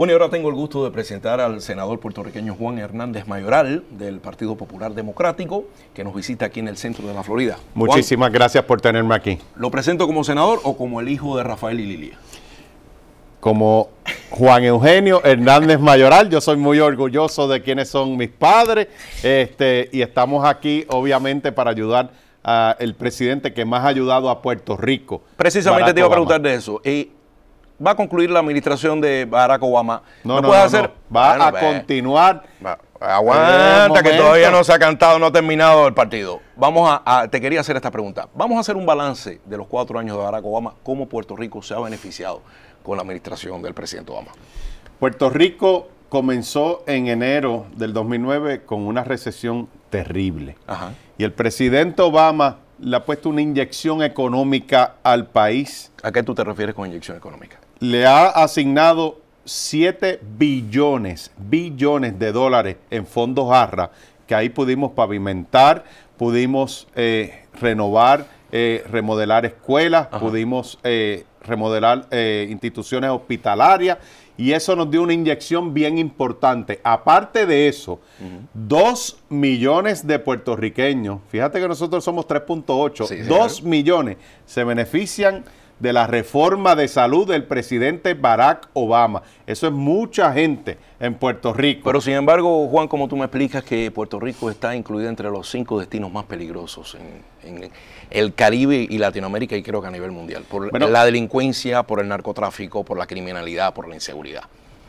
Bueno, y ahora tengo el gusto de presentar al senador puertorriqueño Juan Hernández Mayoral del Partido Popular Democrático, que nos visita aquí en el centro de la Florida. Muchísimas gracias por tenerme aquí. ¿Lo presento como senador o como el hijo de Rafael y Lilia? Como Juan Eugenio Hernández Mayoral, yo soy muy orgulloso de quienes son mis padres este, y estamos aquí obviamente para ayudar al presidente que más ha ayudado a Puerto Rico. Precisamente te iba a preguntar de eso. Eh, va a concluir la administración de Barack Obama. No, puede hacer. Va a continuar. Aguanta, que todavía no se ha cantado, no ha terminado el partido. Vamos a, te quería hacer esta pregunta. Vamos a hacer un balance de los cuatro años de Barack Obama, cómo Puerto Rico se ha beneficiado con la administración del presidente Obama. Puerto Rico comenzó en enero del 2009 con una recesión terrible. Y el presidente Obama le ha puesto una inyección económica al país. ¿A qué tú te refieres con inyección económica? le ha asignado 7 billones, billones de dólares en fondos ARRA, que ahí pudimos pavimentar, pudimos eh, renovar, eh, remodelar escuelas, pudimos eh, remodelar instituciones hospitalarias y eso nos dio una inyección bien importante. Aparte de eso, 2 millones de puertorriqueños, fíjate que nosotros somos 3.8, 2 millones se benefician de la reforma de salud del presidente Barack Obama. Eso es mucha gente en Puerto Rico. Pero sin embargo, Juan, como tú me explicas que Puerto Rico está incluido entre los cinco destinos más peligrosos en, el Caribe y Latinoamérica y creo que a nivel mundial, por la delincuencia, por el narcotráfico, por la criminalidad, por la inseguridad.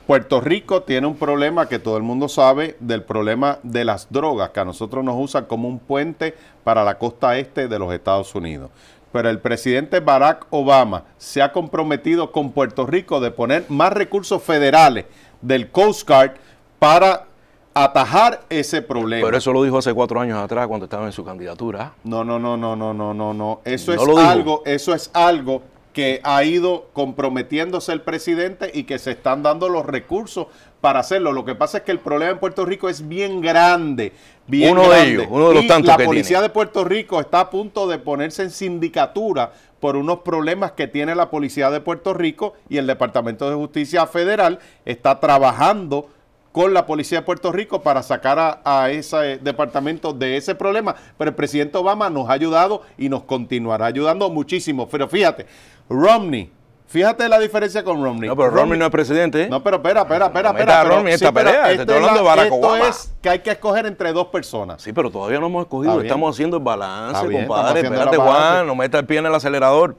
Puerto Rico tiene un problema que todo el mundo sabe, del problema de las drogas, que a nosotros nos usan como un puente para la costa este de los Estados Unidos pero el presidente Barack Obama se ha comprometido con Puerto Rico de poner más recursos federales del Coast Guard para atajar ese problema. Pero eso lo dijo hace cuatro años atrás cuando estaba en su candidatura. No, no, no, no, no, no, no, no. Eso es algo, eso es algo que ha ido comprometiéndose el presidente y que se están dando los recursos para hacerlo. Lo que pasa es que el problema en Puerto Rico es bien grande. uno de ellos, uno de los y La policía de Puerto Rico está a punto de ponerse en sindicatura por unos problemas que tiene la policía de Puerto Rico y el Departamento de Justicia Federal está trabajando con la policía de Puerto Rico para sacar a, ese departamento de ese problema. Pero el presidente Obama nos ha ayudado y nos continuará ayudando muchísimo. Pero fíjate, Romney. Fíjate la diferencia con Romney. No, pero Romney, no es presidente. ¿eh? No, pero espera, espera, espera. espera, esto es que hay que escoger entre dos personas. Sí, pero todavía no hemos escogido. estamos haciendo el balance, compadre. Espérate, Juan, no meta el pie en el acelerador.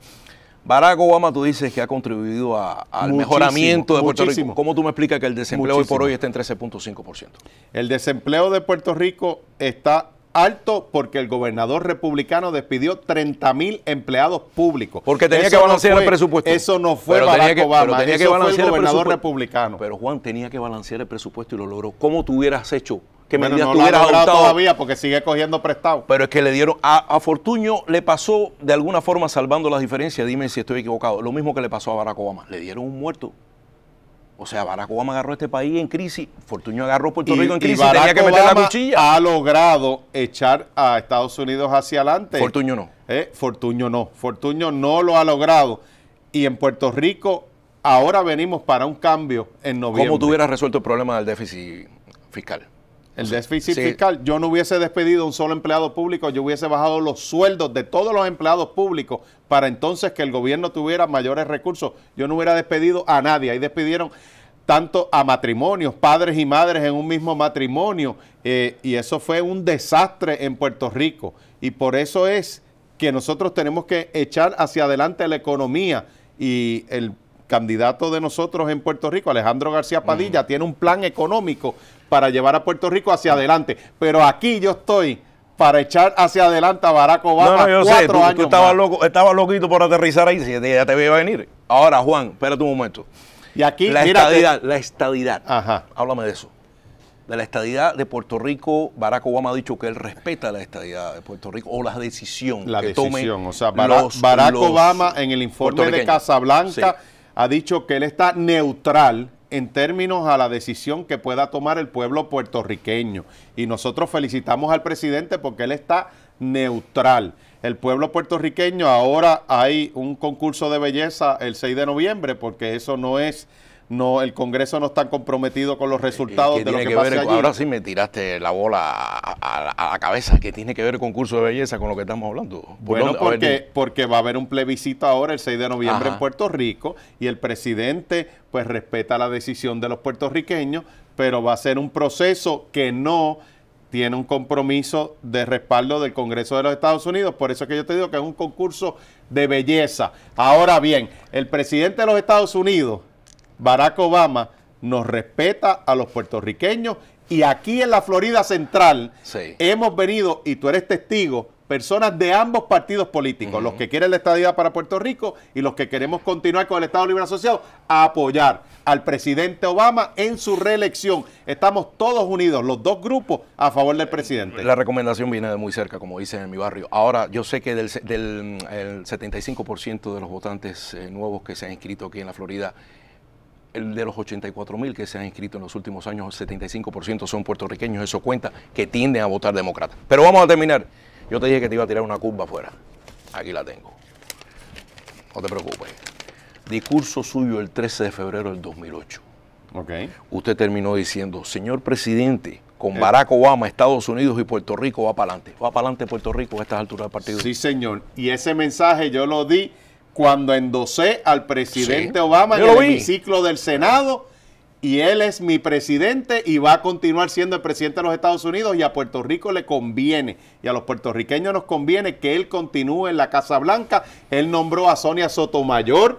Barack Obama, tú dices que ha contribuido al mejoramiento de Puerto muchísimo. Rico. ¿Cómo tú me explicas que el desempleo hoy por hoy está en 13.5%? El desempleo de Puerto Rico está alto porque el gobernador republicano despidió 30 mil empleados públicos. Porque tenía que balancear el presupuesto. Eso no fue Barack Obama, pero tenía que balancear el gobernador republicano. Pero Juan tenía que balancear el presupuesto y lo logró. ¿Cómo tú hubieras hecho que no todavía porque sigue cogiendo prestado. Pero es que le dieron a, Fortunio, Fortuño le pasó de alguna forma salvando las diferencias, dime si estoy equivocado, lo mismo que le pasó a Barack Obama, le dieron un muerto. O sea, Barack Obama agarró este país en crisis, Fortuño agarró Puerto Rico en crisis, y tenía que meter la cuchilla. Ha logrado echar a Estados Unidos hacia adelante. Fortuño no. Eh, Fortuño no, Fortuño no lo ha logrado. Y en Puerto Rico ahora venimos para un cambio en noviembre. ¿Cómo tú hubieras resuelto el problema del déficit fiscal? El déficit fiscal, yo no hubiese despedido a un solo empleado público, yo hubiese bajado los sueldos de todos los empleados públicos para entonces que el gobierno tuviera mayores recursos. Yo no hubiera despedido a nadie, ahí despidieron tanto a matrimonios, padres y madres en un mismo matrimonio, eh, y eso fue un desastre en Puerto Rico. Y por eso es que nosotros tenemos que echar hacia adelante la economía y el candidato de nosotros en Puerto Rico, Alejandro García Padilla, tiene un plan económico para llevar a Puerto Rico hacia adelante. Pero aquí yo estoy para echar hacia adelante a Barack Obama. No, no, yo sé, tú, estabas, loco, estaba loquito por aterrizar ahí, si ya te voy a venir. Ahora, Juan, espérate un momento. Y aquí, la estadidad, la estadidad. Ajá. Háblame de eso. De la estadidad de Puerto Rico, Barack Obama ha dicho que él respeta la estadidad de Puerto Rico o la decisión la decisión, o sea, Barack, Obama en el informe de Casablanca ha dicho que él está neutral en términos a la decisión que pueda tomar el pueblo puertorriqueño. Y nosotros felicitamos al presidente porque él está neutral. El pueblo puertorriqueño ahora hay un concurso de belleza el 6 de noviembre porque eso no es no el Congreso no está comprometido con los eh, eh, resultados de lo que, pase allí? Ahora sí me tiraste la bola a, la cabeza. ¿Qué tiene que ver el concurso de belleza con lo que estamos hablando? bueno, porque, porque va a haber un plebiscito ahora el 6 de noviembre en Puerto Rico y el presidente pues respeta la decisión de los puertorriqueños, pero va a ser un proceso que no tiene un compromiso de respaldo del Congreso de los Estados Unidos. Por eso es que yo te digo que es un concurso de belleza. Ahora bien, el presidente de los Estados Unidos Barack Obama nos respeta a los puertorriqueños y aquí en la Florida Central hemos venido, y tú eres testigo, personas de ambos partidos políticos, los que quieren la estadía para Puerto Rico y los que queremos continuar con el Estado Libre Asociado, a apoyar al presidente Obama en su reelección. Estamos todos unidos, los dos grupos, a favor del presidente. La recomendación viene de muy cerca, como dicen en mi barrio. Ahora, yo sé que del, 75% de los votantes eh, nuevos que se han inscrito aquí en la Florida el de los 84 mil que se han inscrito en los últimos años, el 75% son puertorriqueños, eso cuenta que tienden a votar demócrata. Pero vamos a terminar. Yo te dije que te iba a tirar una curva afuera. Aquí la tengo. No te preocupes. Discurso suyo el 13 de febrero del 2008. Okay. Usted terminó diciendo, señor presidente, con eh. Barack Obama, Estados Unidos y Puerto Rico va para adelante. Va para adelante Puerto Rico a estas alturas del partido. Sí, señor. Y ese mensaje yo lo di cuando endosé al presidente Obama en el hemiciclo del Senado y él es mi presidente y va a continuar siendo el presidente de los Estados Unidos y a Puerto Rico le conviene y a los puertorriqueños nos conviene que él continúe en la Casa Blanca. Él nombró a Sonia Sotomayor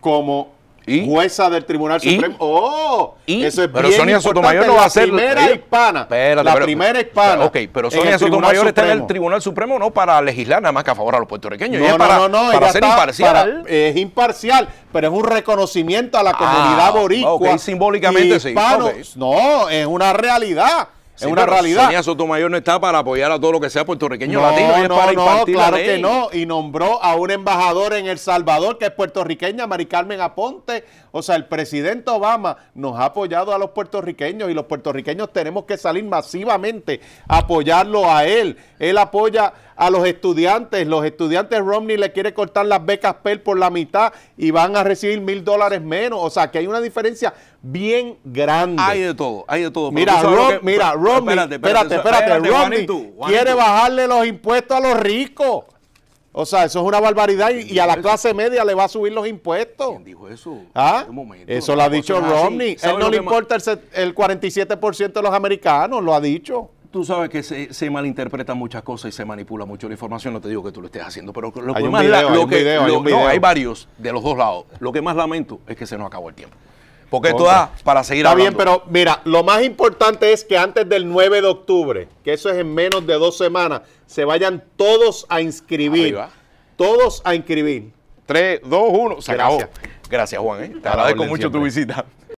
como ¿Y? jueza del Tribunal Supremo. ¡Oh! es pero Sonia Sotomayor no va a ser la primera hispana. la pero, primera hispana. Ok, pero Sonia Sotomayor está en el Tribunal Supremo no para legislar nada más que a favor a los puertorriqueños. No, no, no, para ser imparcial. es imparcial, pero es un reconocimiento a la comunidad ah, boricua. Ok, simbólicamente sí. No, es una realidad es una realidad. Sonia Sotomayor no está para apoyar a todo lo que sea puertorriqueño latino. No, no, claro que no. Y nombró a un embajador en El Salvador que es puertorriqueña, Mari Carmen Aponte. O sea, el presidente Obama nos ha apoyado a los puertorriqueños y los puertorriqueños tenemos que salir masivamente a apoyarlo a él. Él apoya a los estudiantes. Los estudiantes Romney le quiere cortar las becas Pell por la mitad y van a recibir mil dólares menos. O sea, que hay una diferencia bien grande. Hay de todo, hay de todo. Mira, mira Romney, espérate, Romney quiere bajarle los impuestos a los ricos. O sea, eso es una barbaridad y, a la clase media le va a subir los impuestos. eso? ¿Ah? eso lo ha dicho Romney. Él no le importa el 47% de los americanos, lo ha dicho tú sabes que se, se malinterpretan muchas cosas y se manipula mucho la información. No te digo que tú lo estés haciendo, pero lo hay que más. hay varios de los dos lados. Lo que más lamento es que se nos acabó el tiempo. Porque esto da para seguir Está bien, pero mira, lo más importante es que antes del 9 de octubre, que eso es en menos de dos semanas, se vayan todos a inscribir. Todos a inscribir. 3, 2, 1, se Gracias. acabó. Gracias, Juan. ¿eh? Te agradezco mucho tu visita.